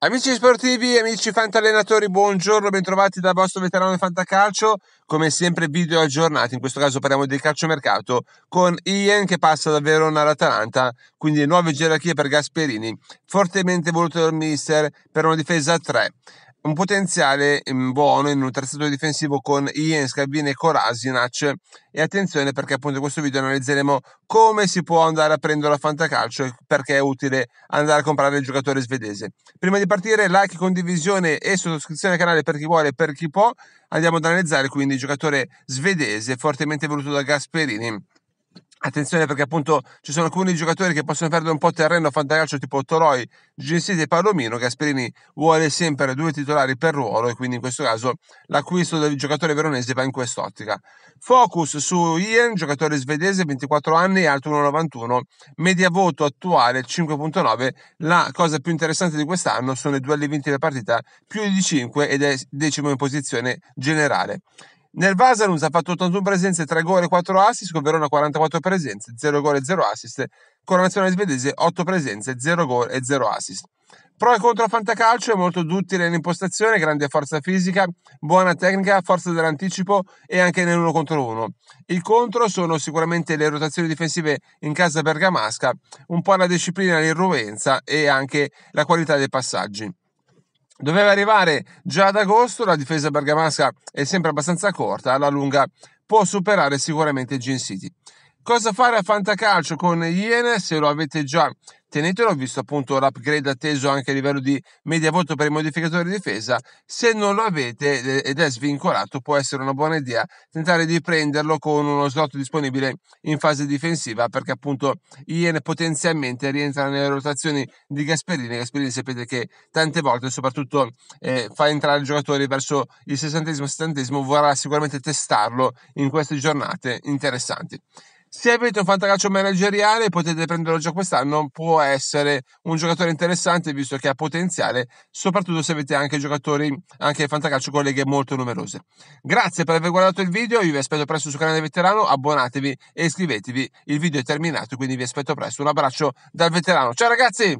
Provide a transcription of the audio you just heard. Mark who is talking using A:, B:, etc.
A: Amici sportivi, amici fantallenatori, buongiorno, bentrovati dal vostro veterano di Fantacalcio. Come sempre video aggiornati, in questo caso parliamo del calciomercato con Ian che passa da Verona all'Atalanta, quindi nuove gerarchie per Gasperini, fortemente voluto dal mister per una difesa a tre un potenziale mm, buono in un terzetto difensivo con Ian, Scabin e Kolasinac e attenzione perché appunto in questo video analizzeremo come si può andare a prendere la fantacalcio e perché è utile andare a comprare il giocatore svedese. Prima di partire like, condivisione e sottoscrizione al canale per chi vuole e per chi può, andiamo ad analizzare quindi il giocatore svedese fortemente voluto da Gasperini Attenzione perché appunto ci sono alcuni giocatori che possono perdere un po' terreno a fantacalcio tipo Toroi, Ginsiti e Palomino. Gasperini vuole sempre due titolari per ruolo e quindi in questo caso l'acquisto del giocatore veronese va in quest'ottica. Focus su Ian, giocatore svedese, 24 anni, alto 1,91, media voto attuale 5,9. La cosa più interessante di quest'anno sono i duelli vinti per partita, più di 5 ed è decimo in posizione generale. Nel Vasanus ha fatto 81 presenze, 3 gol e 4 assist, con Verona 44 presenze, 0 gol e 0 assist, con la nazionale svedese 8 presenze, 0 gol e 0 assist. Pro e contro Fantacalcio è molto duttile nell'impostazione, grande forza fisica, buona tecnica, forza dell'anticipo e anche nell'uno contro uno. Il contro sono sicuramente le rotazioni difensive in casa bergamasca, un po' la disciplina, l'irruenza e anche la qualità dei passaggi. Doveva arrivare già ad agosto, la difesa bergamasca è sempre abbastanza corta, alla lunga può superare sicuramente Gin City. Cosa fare a Fantacalcio con Iene? Se lo avete già tenetelo visto appunto l'upgrade atteso anche a livello di media voto per il modificatore di difesa. Se non lo avete eh, ed è svincolato, può essere una buona idea tentare di prenderlo con uno slot disponibile in fase difensiva perché appunto Ien potenzialmente rientra nelle rotazioni di Gasperini. Gasperini sapete che tante volte soprattutto eh, fa entrare i giocatori verso il 60 70 vorrà sicuramente testarlo in queste giornate interessanti. Se avete un fantacalcio manageriale potete prenderlo già quest'anno, può essere un giocatore interessante visto che ha potenziale, soprattutto se avete anche giocatori, anche fantacalcio con leghe molto numerose. Grazie per aver guardato il video, io vi aspetto presto sul canale veterano, abbonatevi e iscrivetevi, il video è terminato quindi vi aspetto presto, un abbraccio dal veterano, ciao ragazzi!